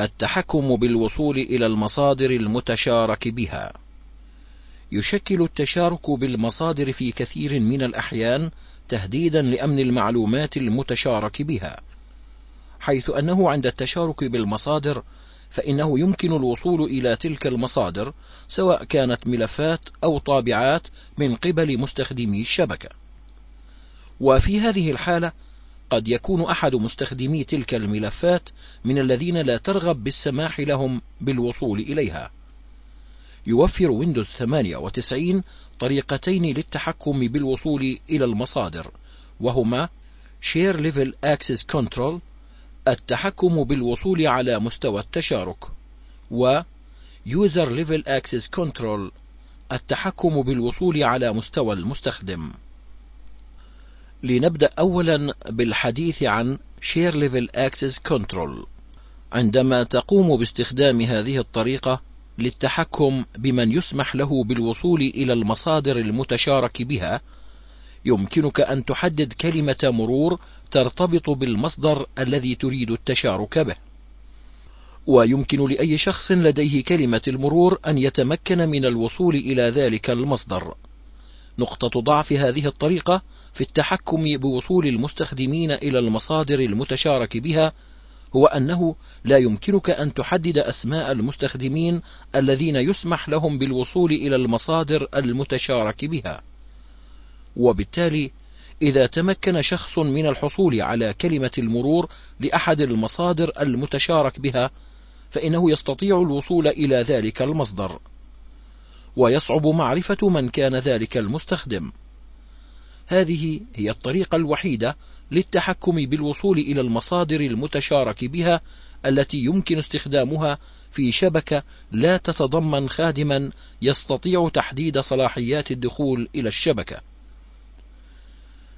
التحكم بالوصول إلى المصادر المتشارك بها يشكل التشارك بالمصادر في كثير من الأحيان تهديدا لأمن المعلومات المتشارك بها حيث أنه عند التشارك بالمصادر فإنه يمكن الوصول إلى تلك المصادر سواء كانت ملفات أو طابعات من قبل مستخدمي الشبكة وفي هذه الحالة قد يكون أحد مستخدمي تلك الملفات من الذين لا ترغب بالسماح لهم بالوصول إليها يوفر ويندوز 98 طريقتين للتحكم بالوصول إلى المصادر وهما Share Level Access Control التحكم بالوصول على مستوى التشارك و User Level Access Control التحكم بالوصول على مستوى المستخدم لنبدأ أولا بالحديث عن Share Level Access Control عندما تقوم باستخدام هذه الطريقة للتحكم بمن يسمح له بالوصول إلى المصادر المتشارك بها يمكنك أن تحدد كلمة مرور ترتبط بالمصدر الذي تريد التشارك به ويمكن لأي شخص لديه كلمة المرور أن يتمكن من الوصول إلى ذلك المصدر نقطة ضعف هذه الطريقة في التحكم بوصول المستخدمين إلى المصادر المتشارك بها هو أنه لا يمكنك أن تحدد أسماء المستخدمين الذين يسمح لهم بالوصول إلى المصادر المتشارك بها، وبالتالي إذا تمكن شخص من الحصول على كلمة المرور لأحد المصادر المتشارك بها، فإنه يستطيع الوصول إلى ذلك المصدر. ويصعب معرفة من كان ذلك المستخدم هذه هي الطريقة الوحيدة للتحكم بالوصول إلى المصادر المتشارك بها التي يمكن استخدامها في شبكة لا تتضمن خادما يستطيع تحديد صلاحيات الدخول إلى الشبكة.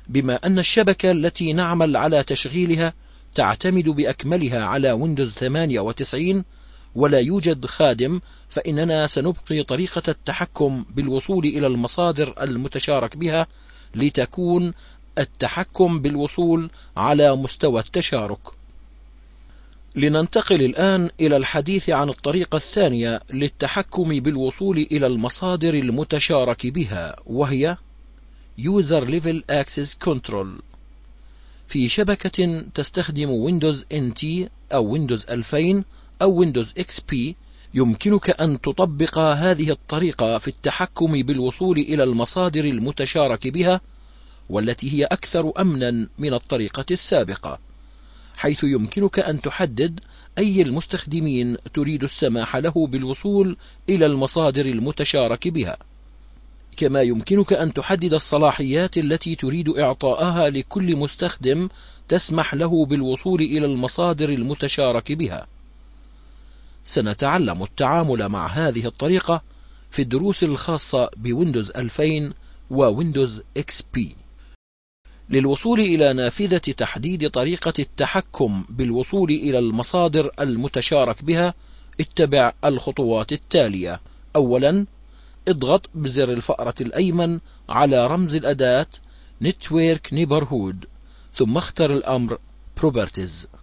بما أن الشبكة التي نعمل على تشغيلها تعتمد بأكملها على ويندوز 98 ولا يوجد خادم فإننا سنبقي طريقة التحكم بالوصول إلى المصادر المتشارك بها لتكون التحكم بالوصول على مستوى التشارك. لننتقل الآن إلى الحديث عن الطريقة الثانية للتحكم بالوصول إلى المصادر المتشارك بها وهي User Level Access Control في شبكة تستخدم ويندوز NT أو ويندوز 2000 أو ويندوز إكس بي يمكنك أن تطبق هذه الطريقة في التحكم بالوصول إلى المصادر المتشارك بها والتي هي أكثر أمنا من الطريقة السابقة حيث يمكنك أن تحدد أي المستخدمين تريد السماح له بالوصول إلى المصادر المتشارك بها كما يمكنك أن تحدد الصلاحيات التي تريد إعطاءها لكل مستخدم تسمح له بالوصول إلى المصادر المتشارك بها سنتعلم التعامل مع هذه الطريقة في الدروس الخاصة بويندوز 2000 وويندوز اكس بي للوصول إلى نافذة تحديد طريقة التحكم بالوصول إلى المصادر المتشارك بها اتبع الخطوات التالية أولا اضغط بزر الفأرة الأيمن على رمز الأداة Network Neighborhood ثم اختر الأمر Properties